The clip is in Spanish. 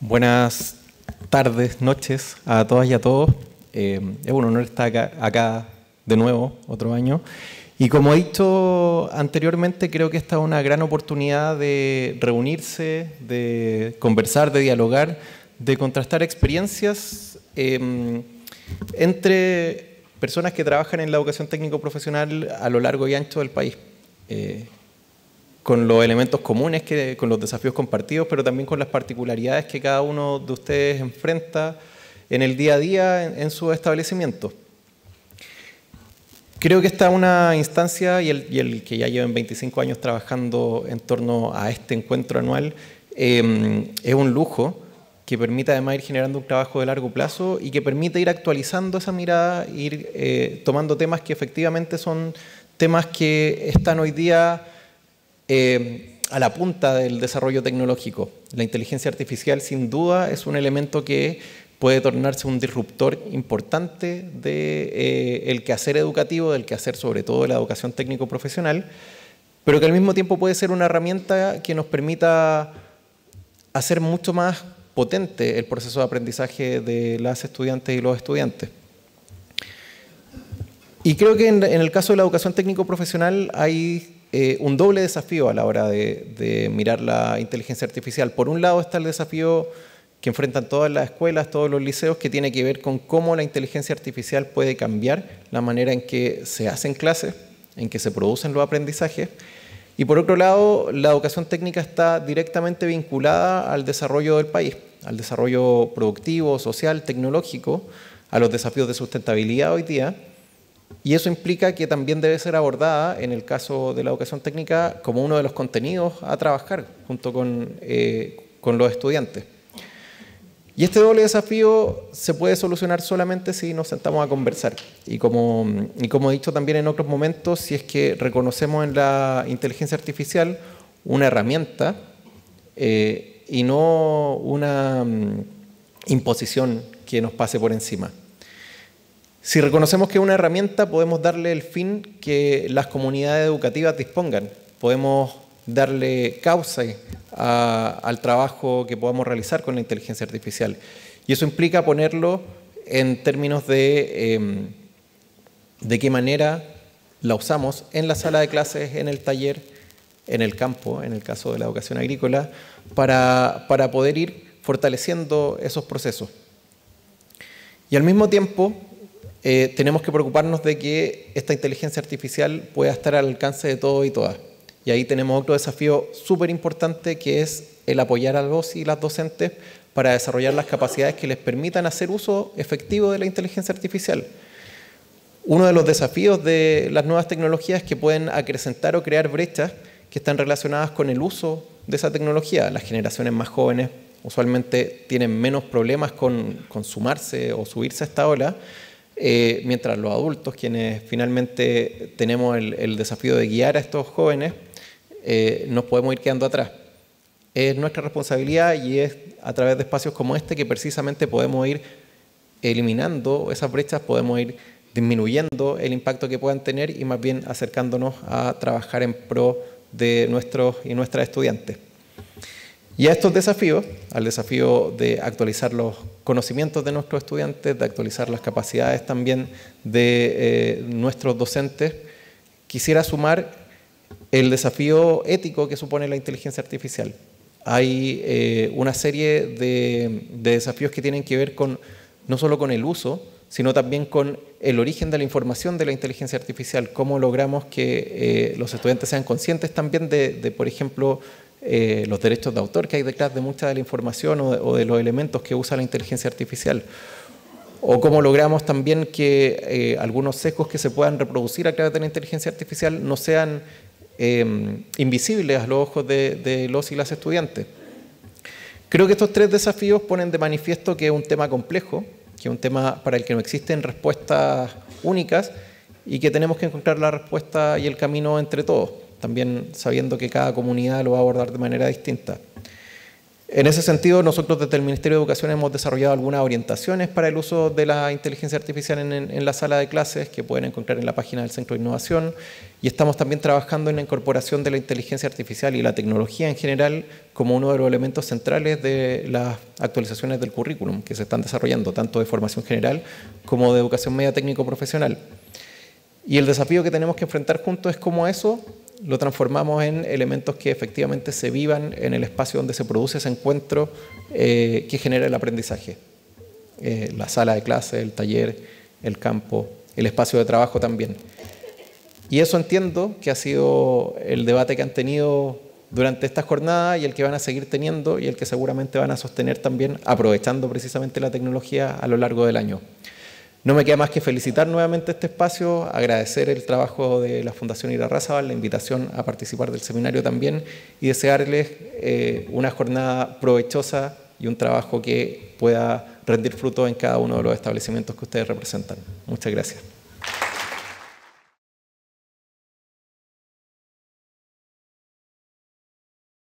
Buenas tardes, noches a todas y a todos. Eh, es un honor estar acá, acá, de nuevo, otro año. Y como he dicho anteriormente, creo que esta es una gran oportunidad de reunirse, de conversar, de dialogar, de contrastar experiencias em, entre personas que trabajan en la educación técnico-profesional a lo largo y ancho del país. Eh, con los elementos comunes, que, con los desafíos compartidos, pero también con las particularidades que cada uno de ustedes enfrenta en el día a día en, su establecimiento. Creo que esta es una instancia, y el, que ya lleven 25 años trabajando en torno a este encuentro anual, em, es un lujo que permite además ir generando un trabajo de largo plazo y que permite ir actualizando esa mirada, ir eh, tomando temas que efectivamente son temas que están hoy día eh, a la punta del desarrollo tecnológico. La inteligencia artificial sin duda es un elemento que puede tornarse un disruptor importante del eh, quehacer educativo, del quehacer sobre todo de la educación técnico-profesional, pero que al mismo tiempo puede ser una herramienta que nos permita hacer mucho más potente el proceso de aprendizaje de las estudiantes y los estudiantes. Y creo que en el caso de la educación técnico-profesional hay eh, un doble desafío a la hora de, mirar la inteligencia artificial. Por un lado está el desafío que enfrentan todas las escuelas, todos los liceos, que tiene que ver con cómo la inteligencia artificial puede cambiar la manera en que se hacen clases, en que se producen los aprendizajes. Y por otro lado, la educación técnica está directamente vinculada al desarrollo del país, al desarrollo productivo, social, tecnológico, a los desafíos de sustentabilidad hoy día y eso implica que también debe ser abordada, en el caso de la educación técnica, como uno de los contenidos a trabajar junto con, eh, los estudiantes. Y este doble desafío se puede solucionar solamente si nos sentamos a conversar. Y como, he dicho también en otros momentos, si es que reconocemos en la inteligencia artificial una herramienta eh, y no una mm, imposición que nos pase por encima. Si reconocemos que es una herramienta, podemos darle el fin que las comunidades educativas dispongan. Podemos darle causa al trabajo que podamos realizar con la inteligencia artificial. Y eso implica ponerlo en términos de em, de qué manera la usamos en la sala de clases, en el taller, en el campo, en el caso de la educación agrícola, para poder ir fortaleciendo esos procesos. Y al mismo tiempo, eh, tenemos que preocuparnos de que esta inteligencia artificial pueda estar al alcance de todos y todas. Y ahí tenemos otro desafío súper importante que es el apoyar a los y las docentes para desarrollar las capacidades que les permitan hacer uso efectivo de la inteligencia artificial. Uno de los desafíos de las nuevas tecnologías es que pueden acrecentar o crear brechas que están relacionadas con el uso de esa tecnología. Las generaciones más jóvenes usualmente tienen menos problemas con, con sumarse o subirse a esta ola, eh, mientras los adultos, quienes finalmente tenemos el, desafío de guiar a estos jóvenes, eh, nos podemos ir quedando atrás. Es nuestra responsabilidad y es a través de espacios como este que precisamente podemos ir eliminando esas brechas, podemos ir disminuyendo el impacto que puedan tener y más bien acercándonos a trabajar en pro de nuestros y nuestras estudiantes. Y a estos desafíos, al desafío de actualizar los conocimientos de nuestros estudiantes, de actualizar las capacidades también de eh, nuestros docentes, quisiera sumar el desafío ético que supone la inteligencia artificial. Hay eh, una serie de, desafíos que tienen que ver con no solo con el uso, sino también con el origen de la información de la inteligencia artificial, cómo logramos que eh, los estudiantes sean conscientes también de por ejemplo, eh, los derechos de autor que hay detrás de mucha de la información o de, los elementos que usa la inteligencia artificial o cómo logramos también que eh, algunos sesgos que se puedan reproducir a través de la inteligencia artificial no sean em, invisibles a los ojos de, los y las estudiantes. Creo que estos tres desafíos ponen de manifiesto que es un tema complejo, que es un tema para el que no existen respuestas únicas y que tenemos que encontrar la respuesta y el camino entre todos también sabiendo que cada comunidad lo va a abordar de manera distinta. En ese sentido, nosotros desde el Ministerio de Educación hemos desarrollado algunas orientaciones para el uso de la inteligencia artificial en, la sala de clases que pueden encontrar en la página del Centro de Innovación y estamos también trabajando en la incorporación de la inteligencia artificial y la tecnología en general como uno de los elementos centrales de las actualizaciones del currículum que se están desarrollando, tanto de formación general como de educación media técnico-profesional. Y el desafío que tenemos que enfrentar juntos es cómo eso lo transformamos en elementos que efectivamente se vivan en el espacio donde se produce ese encuentro eh, que genera el aprendizaje. Eh, la sala de clase, el taller, el campo, el espacio de trabajo también. Y eso entiendo que ha sido el debate que han tenido durante estas jornadas y el que van a seguir teniendo y el que seguramente van a sostener también aprovechando precisamente la tecnología a lo largo del año. No me queda más que felicitar nuevamente este espacio, agradecer el trabajo de la Fundación Ira Irarrázaval, la invitación a participar del seminario también y desearles eh, una jornada provechosa y un trabajo que pueda rendir fruto en cada uno de los establecimientos que ustedes representan. Muchas gracias.